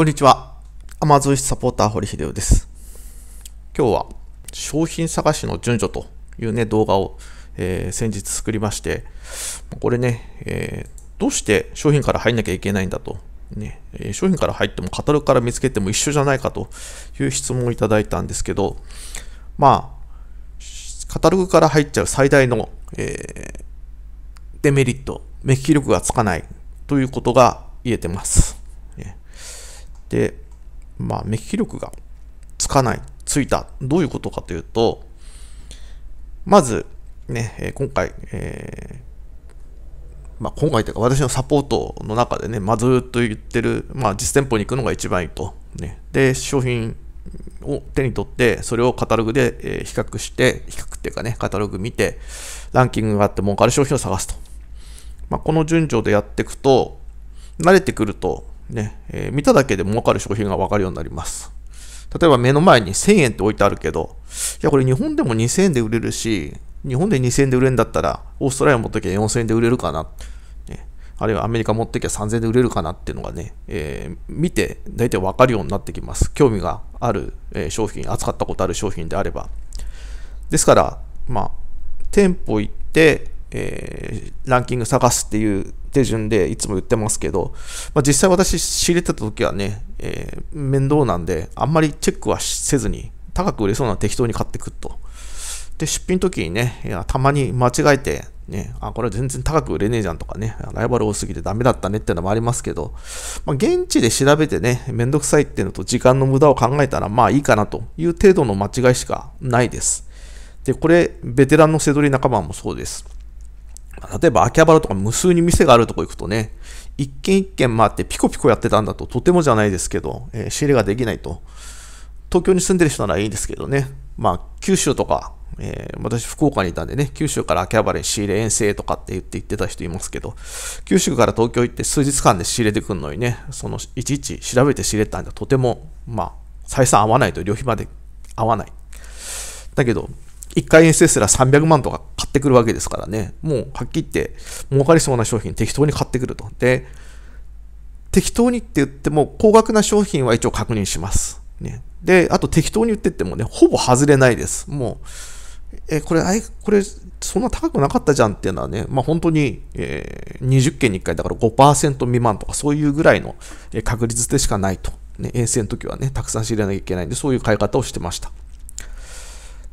こんにちは。アマゾンサポーター堀秀夫です。今日は商品探しの順序というね、動画を、えー、先日作りまして、これね、えー、どうして商品から入んなきゃいけないんだと。ね、商品から入ってもカタログから見つけても一緒じゃないかという質問をいただいたんですけど、まあ、カタログから入っちゃう最大の、えー、デメリット、目利き力がつかないということが言えてます。で、まあ、目利き力がつかない、ついた。どういうことかというと、まず、ね、今回、えー、まあ、今回というか私のサポートの中でね、まずっと言ってる、まあ、実店舗に行くのが一番いいと、ね、で商品を手に取ってそれをカタログで、え比較して比較っていうかねカタログ見てランキングがあって儲かる商品を探すと、まあ、この順序でやっていくと慣れてくるとね、えー、見ただけでもわかる商品がわかるようになります。例えば目の前に1000円って置いてあるけど、いやこれ日本でも2000円で売れるし、日本で2000円で売れるんだったら、オーストラリア持ってきゃ4000円で売れるかな。ね、あるいはアメリカ持ってきゃ3000円で売れるかなっていうのがね、えー、見て大体わかるようになってきます。興味がある、え商品、扱ったことある商品であれば。ですから、まあ、店舗行って、えー、ランキング探すっていう手順でいつも言ってますけど、まあ、実際私仕入れてた時はね、えー、面倒なんで、あんまりチェックはせずに、高く売れそうな適当に買ってくと。で、出品の時にね、いやたまに間違えて、ね、あ、これ全然高く売れねえじゃんとかね、ライバル多すぎてダメだったねっていうのもありますけど、まあ、現地で調べてね、めんどくさいっていうのと時間の無駄を考えたらまあいいかなという程度の間違いしかないです。で、これ、ベテランのセドリ仲間もそうです。例えば秋葉原とか無数に店があるとこ行くとね、一軒一軒回ってピコピコやってたんだととてもじゃないですけど、えー、仕入れができないと。東京に住んでる人ならいいですけどね、まあ九州とか、えー、私福岡にいたんでね、九州から秋葉原に仕入れ遠征とかって言って行ってた人いますけど、九州から東京行って数日間で仕入れてくるのにね、そのいちいち調べて仕入れたんだとても、まあ採算合わないと旅費まで合わない。だけど、1回 SS すら300万とか買ってくるわけですからね、もうはっきり言って、儲かりそうな商品適当に買ってくると。で、適当にって言っても、高額な商品は一応確認します。ね。で、あと適当に言ってってもね、ほぼ外れないです。もう、え、これ、あい、これ、そんな高くなかったじゃんっていうのはね、まあ本当に、えー、20件に1回だから5%未満とかそういうぐらいの確率でしかないと。ね、遠征の時はね、たくさん仕入れなきゃいけないんで、そういう買い方をしてました。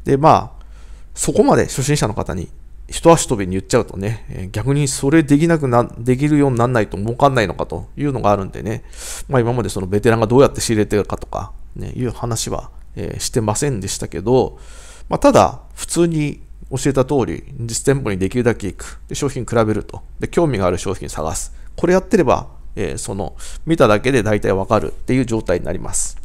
で、まあ、そこまで初心者の方に一足飛びに言っちゃうとね、逆にそれできなくな、できるようにならないと儲かんないのかというのがあるんでね、まあ今までそのベテランがどうやって仕入れてるかとか、ね、いう話は、えー、してませんでしたけど、まあただ、普通に教えた通り、実店舗にできるだけ行く。で商品比べると。で、興味がある商品探す。これやってれば、えー、その、見ただけで大体わかるっていう状態になります。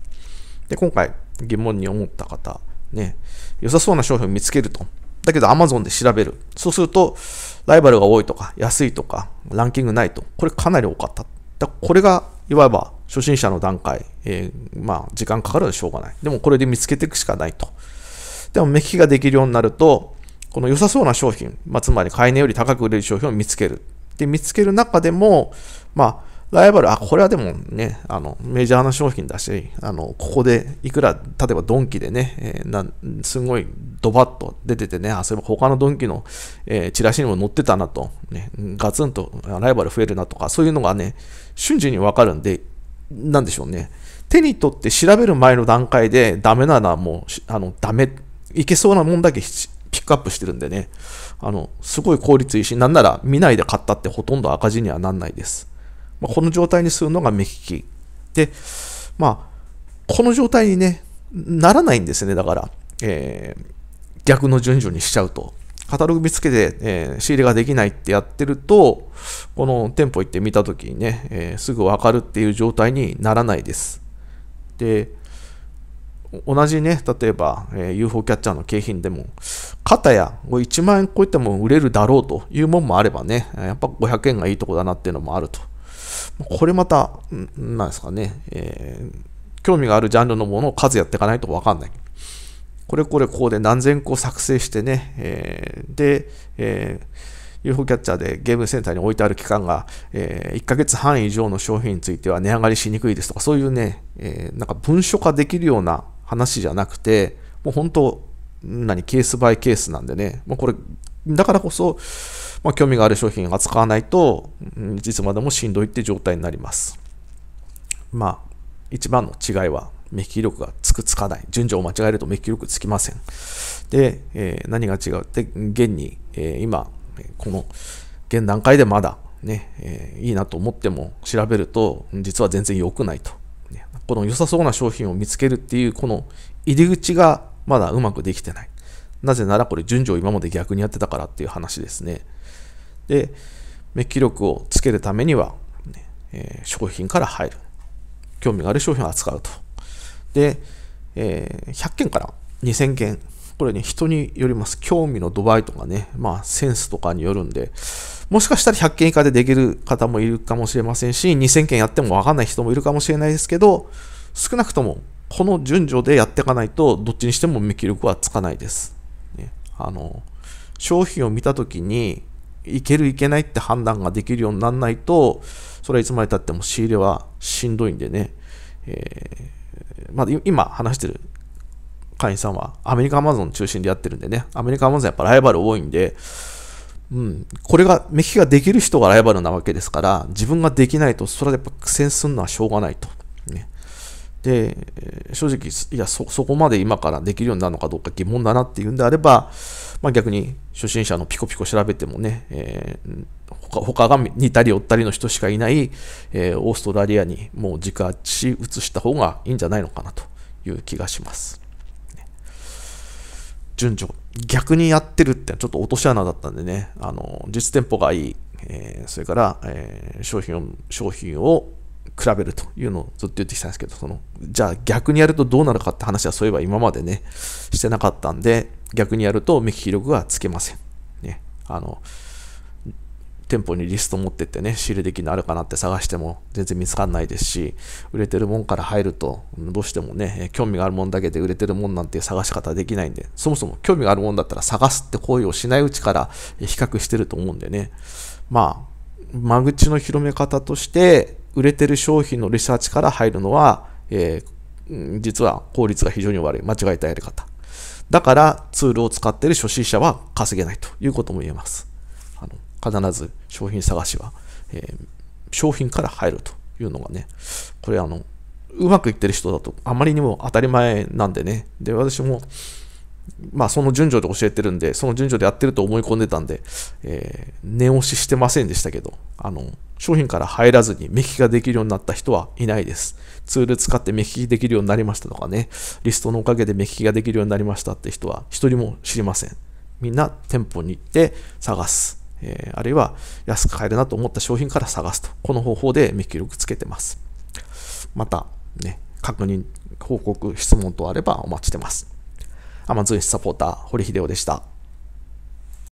で、今回疑問に思った方、ね、良さそうな商品を見つけると。だけど Amazon で調べる。そうすると、ライバルが多いとか、安いとか、ランキングないと。これかなり多かった。だこれが、いわば初心者の段階。えー、まあ、時間かかるでしょうがない。でもこれで見つけていくしかないと。でも目利きができるようになると、この良さそうな商品、まあ、つまり買い値より高く売れる商品を見つける。で、見つける中でも、まあ、ライバル、あ、これはでもね、あの、メジャーな商品だし、あの、ここで、いくら、例えばドンキでね、えー、なん、すごいドバッと出ててね、あ、そういえば他のドンキの、えー、チラシにも載ってたなと、ね、ガツンとライバル増えるなとか、そういうのがね、瞬時にわかるんで、なんでしょうね。手に取って調べる前の段階で、ダメならもう、あの、ダメ、いけそうなもんだけピックアップしてるんでね、あの、すごい効率いいし、なんなら見ないで買ったってほとんど赤字にはなんないです。まあ、この状態にするのが目利き。で、まあ、この状態にね、ならないんですね、だから。えー、逆の順序にしちゃうと。カタログ見つけて、えー、仕入れができないってやってると、この店舗行って見たときにね、えー、すぐわかるっていう状態にならないです。で、同じね、例えば、えー、UFO キャッチャーの景品でも、肩や1万円超えても売れるだろうというもんもあればね、やっぱ500円がいいとこだなっていうのもあると。これまた、なんですかね、えー、興味があるジャンルのものを数やっていかないと分かんない。これこれここで何千個作成してね、えー、で、えー、UFO キャッチャーでゲームセンターに置いてある期間が、えー、1ヶ月半以上の商品については値上がりしにくいですとか、そういうね、えー、なんか文書化できるような話じゃなくて、もう本当、何、ケースバイケースなんでね、もうこれ、だからこそ、まあ、興味がある商品を扱わないと、いつまでもしんどいって状態になります。まあ、一番の違いは、目利力がつくつかない。順序を間違えると目利力つきません。で、えー、何が違うって、現に、えー、今、この現段階でまだね、えー、いいなと思っても調べると、実は全然良くないと。ね、この良さそうな商品を見つけるっていう、この入り口がまだうまくできてない。なぜならこれ順序を今まで逆にやってたからっていう話ですね。で、目記力をつけるためには、ね、えー、商品から入る。興味がある商品を扱うと。で、えー、100件から2000件。これね、人によります。興味の度合いとかね、まあ、センスとかによるんで、もしかしたら100件以下でできる方もいるかもしれませんし、2000件やってもわかんない人もいるかもしれないですけど、少なくとも、この順序でやっていかないと、どっちにしても目記力はつかないです。ね、あの、商品を見たときに、いけるいけないって判断ができるようにならないと、それはいつまでたっても仕入れはしんどいんでね、えー、まあ、今話してる会員さんはアメリカアマゾン中心でやってるんでね、アメリカアマゾンやっぱライバル多いんで、うん、これが、目利きができる人がライバルなわけですから、自分ができないと、それはやっぱ苦戦するのはしょうがないと。ね、で、正直、いやそ、そこまで今からできるようになるのかどうか疑問だなっていうんであれば、まあ、逆に初心者のピコピコ調べてもね、えー、他他が似たり寄ったりの人しかいない、えー、オーストラリアにもう自直地移した方がいいんじゃないのかなという気がします。順序、逆にやってるってちょっと落とし穴だったんでね、あの実店舗がいい、えー、それから、えー、商品を商品を比べるというのをずっと言ってきたんですけど、その、じゃあ逆にやるとどうなるかって話はそういえば今までね、してなかったんで、逆にやると目利き力がつけません。ね。あの、店舗にリスト持ってってね、仕入れできるのあるかなって探しても全然見つかんないですし、売れてるもんから入ると、どうしてもね、興味があるもんだけで売れてるもんなんて探し方できないんで、そもそも興味があるもんだったら探すって行為をしないうちから比較してると思うんでね、まあ、間口の広め方として、売れてる商品のリサーチから入るのは、えー、実は効率が非常に悪い。間違えたやり方。だからツールを使っている初心者は稼げないということも言えます。あの必ず商品探しは、えー、商品から入るというのがね、これあの、うまくいってる人だとあまりにも当たり前なんでね、で、私もまあその順序で教えてるんで、その順序でやってると思い込んでたんで、えー、念押ししてませんでしたけど、あの、商品から入らずに目利きができるようになった人はいないです。ツール使って目利きできるようになりましたとかね、リストのおかげで目利きができるようになりましたって人は一人も知りません。みんな店舗に行って探す。えー、あるいは安く買えるなと思った商品から探すと。この方法で目利き力つけてます。また、ね、確認、報告、質問等あればお待ちしてます。アマゾンサポーター、堀秀夫でした。